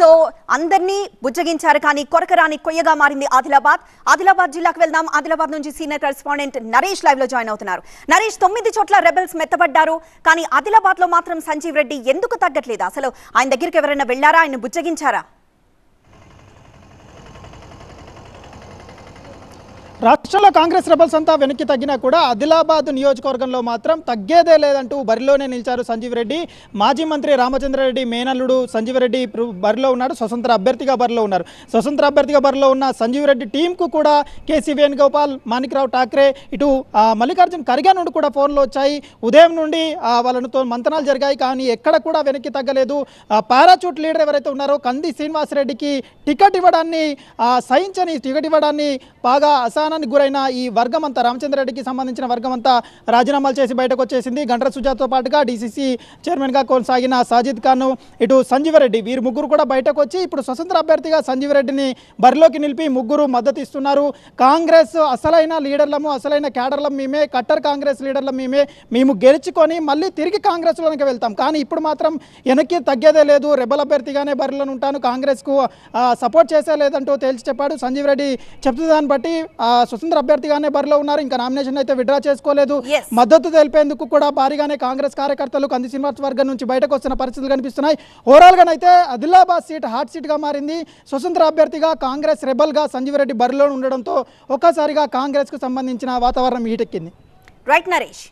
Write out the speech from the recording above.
so అందరినీ బుజ్జగించారు కానీ కొరకరాని కొయ్యగా మారింది ఆదిలాబాద్ ఆదిలాబాద్ జిల్లాకు వెళ్దాం ఆదిలాబాద్ నుంచి సీనియర్ కరెస్పాండెంట్ నరేష్ లైవ్ లో జాయిన్ అవుతున్నారు నరేష్ తొమ్మిది చోట్ల రెబెల్స్ మెత్తబడ్డారు కానీ ఆదిలాబాద్ లో మాత్రం సంజీవ్ రెడ్డి ఎందుకు తగ్గట్లేదు అసలు ఆయన దగ్గరికి ఎవరైనా వెళ్ళారా ఆయన బుజ్జగించారా రాష్ట్రంలో కాంగ్రెస్ రెబల్స్ అంతా వెనక్కి తగ్గినా కూడా ఆదిలాబాద్ నియోజకవర్గంలో మాత్రం తగ్గేదే లేదంటూ బరిలోనే నిలిచారు సంజీవ్ రెడ్డి మాజీ మంత్రి రామచంద్రారెడ్డి మేనల్లుడు సంజీవ్ రెడ్డి బరిలో ఉన్నాడు స్వతంత్ర అభ్యర్థిగా బరిలో ఉన్నారు స్వతంత్ర అభ్యర్థిగా బరిలో ఉన్న సంజీవ్ రెడ్డి టీంకు కూడా కేసీ వేణుగోపాల్ మాణిక్రావు ఠాక్రే ఇటు మల్లికార్జున్ ఖర్గే నుండి కూడా ఫోన్లు వచ్చాయి ఉదయం నుండి వాళ్ళతో మంతనాలు జరిగాయి కానీ ఎక్కడ కూడా వెనక్కి తగ్గలేదు పారాచూట్ లీడర్ ఎవరైతే ఉన్నారో కంది శ్రీనివాసరెడ్డికి టికెట్ ఇవ్వడాన్ని సహించని టికెట్ ఇవ్వడాన్ని బాగా అసహన అవమానానికి గురైన ఈ వర్గం అంతా రామచంద్రరెడ్డికి సంబంధించిన వర్గం అంతా రాజీనామాలు చేసి బయటకు వచ్చేసింది గండ్ర సుజాతో పాటుగా డీసీసీ చైర్మన్గా కొనసాగిన సాజిద్ ఖాన్ ఇటు సంజీవ రెడ్డి వీరు ముగ్గురు కూడా బయటకు వచ్చి ఇప్పుడు స్వతంత్ర అభ్యర్థిగా రెడ్డిని బరిలోకి నిలిపి ముగ్గురు మద్దతు ఇస్తున్నారు కాంగ్రెస్ అసలైన లీడర్లము అసలైన కేడర్లం మేమే కట్టర్ కాంగ్రెస్ లీడర్లం మేమే మేము గెలుచుకొని మళ్ళీ తిరిగి కాంగ్రెస్లోనికి వెళ్తాం కానీ ఇప్పుడు మాత్రం వెనక్కి తగ్గేదే లేదు రెబల్ అభ్యర్థిగానే బరిలో ఉంటాను కాంగ్రెస్కు సపోర్ట్ చేసే లేదంటూ తేల్చి చెప్పాడు సంజీవ్ రెడ్డి చెప్తున్న దాన్ని బట్టి స్వతంత్ర అభ్యర్థిగానే బరిలో ఉన్నారు ఇంకా నామినేషన్ అయితే విడ్రా చేసుకోలేదు మద్దతు తెలిపేందుకు కూడా భారీగానే కాంగ్రెస్ కార్యకర్తలు కంది శ్రీనివాస్ వర్గం నుంచి బయటకు వస్తున్న పరిస్థితులు కనిపిస్తున్నాయి గా అయితే ఆదిలాబాద్ సీట్ హాట్ సీట్గా మారింది స్వతంత్ర అభ్యర్థిగా కాంగ్రెస్ రెబల్ గా సంజీవ్ రెడ్డి బరిలో ఉండడంతో ఒక్కసారిగా కాంగ్రెస్కు సంబంధించిన వాతావరణం ఈటెక్కింది రైట్ నరేష్